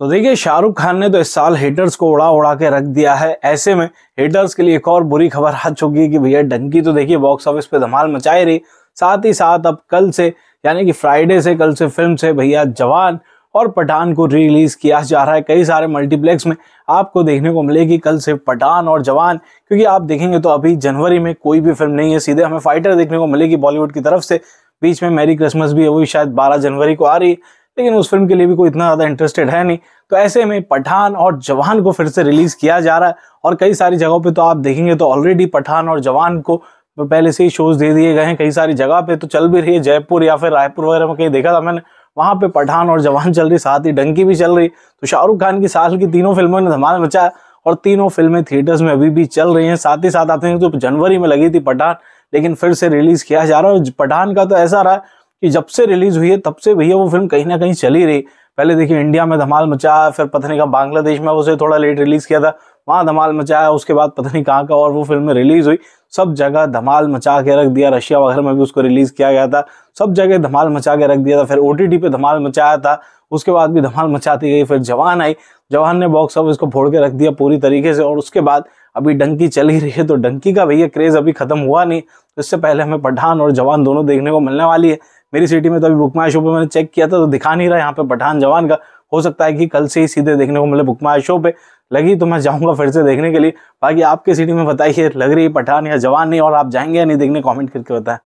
तो देखिए शाहरुख खान ने तो इस साल हेटर्स को उड़ा उड़ा के रख दिया है ऐसे में हेटर्स के लिए एक और बुरी खबर आ चुकी है कि भैया डंकी तो देखिए बॉक्स ऑफिस पे धमाल मचाए रही साथ ही साथ अब कल से यानी कि फ्राइडे से कल से फिल्म से भैया जवान और पठान को रिलीज किया जा रहा है कई सारे मल्टीप्लेक्स में आपको देखने को मिलेगी कल से पठान और जवान क्योंकि आप देखेंगे तो अभी जनवरी में कोई भी फिल्म नहीं है सीधे हमें फाइटर देखने को मिलेगी बॉलीवुड की तरफ से बीच में मेरी क्रिसमस भी है वो शायद बारह जनवरी को आ रही है लेकिन उस फिल्म के लिए भी कोई इतना ज़्यादा इंटरेस्टेड है नहीं तो ऐसे में पठान और जवान को फिर से रिलीज़ किया जा रहा है और कई सारी जगहों पर तो आप देखेंगे तो ऑलरेडी पठान और जवान को पहले से ही शोज दे दिए गए हैं कई सारी जगह पे तो चल भी रही है जयपुर या फिर रायपुर वगैरह में कहीं देखा था मैंने वहाँ पे पठान और जवान चल रही साथ ही डंकी भी चल रही तो शाहरुख खान की साल की तीनों फिल्मों ने धमाल मचाया और तीनों फिल्में थिएटर्स में अभी भी चल रही हैं साथ ही साथ आते हैं तो जनवरी में लगी थी पठान लेकिन फिर से रिलीज किया जा रहा है और पठान का तो ऐसा रहा कि जब से रिलीज हुई है तब से भैया वो फिल्म कहीं ना कहीं चली रही पहले देखिए इंडिया में धमाल मचाया फिर पत्नी का बांग्लादेश में उसे थोड़ा लेट रिलीज किया था वहां धमाल मचाया उसके बाद पत्नी कहाँ का और वो फिल्म रिलीज हुई सब जगह धमाल मचा के रख दिया रशिया वगैरह में भी उसको रिलीज किया गया था सब जगह धमाल मचा के रख दिया था फिर ओ पे धमाल मचाया था उसके बाद भी धमाल मचाती गई फिर जवान आई जवान ने बॉक्स ऑफिस को फोड़ के रख दिया पूरी तरीके से और उसके बाद अभी डंकी चल ही रही है तो डंकी का भैया क्रेज अभी खत्म हुआ नहीं इससे पहले हमें पठान और जवान दोनों देखने को मिलने वाली है मेरी सिटी में तो अभी बुक माई शो पे मैंने चेक किया था तो दिखा नहीं रहा यहाँ पे पठान जवान का हो सकता है कि कल से ही सीधे देखने को मिले बुक माई शो पे लगी तो मैं जाऊँगा फिर से देखने के लिए बाकी आपके सिटी में बताइए लग रही है पठान या जवान नहीं और आप जाएंगे या नहीं देखने कॉमेंट करके बताएं